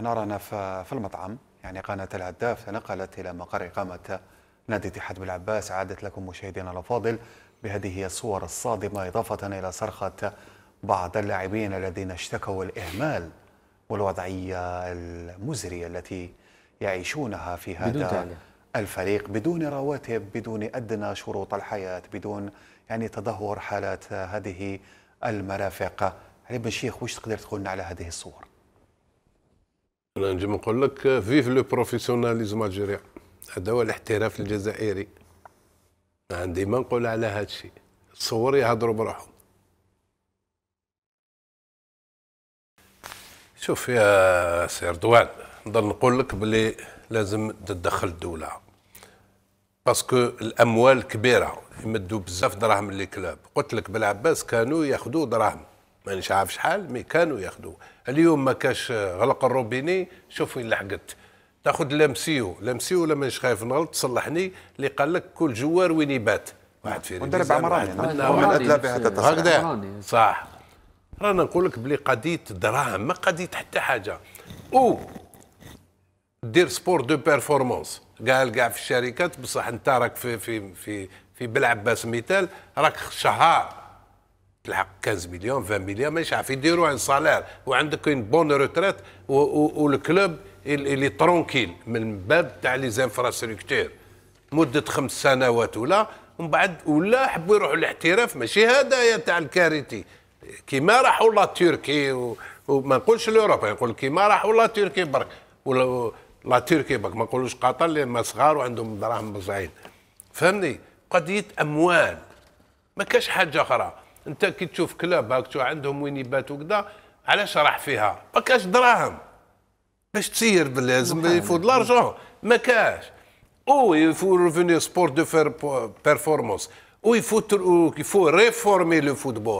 نرانا في المطعم يعني قناة الهداف تنقلت إلى مقر إقامة نادي اتحاد بالعباس عادت لكم مشاهدينا الأفاضل بهذه الصور الصادمة إضافة إلى صرخة بعض اللاعبين الذين اشتكوا الإهمال والوضعية المزرية التي يعيشونها في هذا بدون الفريق بدون رواتب بدون أدنى شروط الحياة بدون يعني تدهور حالات هذه المرافق علي يعني بن شيخ وش تقدر تقولنا على هذه الصور انا نجم نقول لك فيف لو بروفيسيوناليزم الجزائري هذا هو الاحتراف الجزائري عندي ما نقول على هذا الشيء تصور يهضروا بروحهم شوف يا سي رضوان نضل نقول لك بلي لازم تدخل الدوله باسكو الاموال كبيره يمدوا بزاف دراهم للكلاب قلت لك بالعباس كانوا ياخذوا دراهم مانيش عارف شحال مي كانوا ياخذوا اليوم ما كاش آه، غلق الروبيني شوف وين لحقت تاخذ لامسيو لامسيو ولا مانيش خايف نغلط صلحني اللي قال لك كل جوار وين يبات واحد في مدرب عمراني هكذا صح رانا نقول لك بلي قضيه دراهم ما قضيه حتى حاجه او دير سبور دو بيرفورمانس قال كاع في الشركات بصح انت راك في في في في بلعباس مثال راك شهار تلحق 15 مليون 20 مليون ماشي عارف يديروا عن صالير وعندك اون بون روتريت والكلوب اللي ترونكيل من باب تاع لي زانفراستركتور مده خمس سنوات ولا ومن بعد ولا حبوا يروحوا الاحتراف ماشي هدايا تاع الكاريتي كيما راحوا لا تركي و... وما نقولش لوروبا نقول كيما راحوا لا تركي برك ولا لا تركي برك ما نقولوش قطر لان صغار وعندهم دراهم بزعين فهمني قضيه اموال ما كاش حاجه اخرى انت كي تشوف كلاب هاك عندهم وين يباتوا وكذا علاش راح فيها ما كاش دراهم باش تسير لازم يفوت لارجون ما كاش او يفو ريفوني سبور دو فير بيرفورمانس او يفو يفو ريفورمي لو فوتبول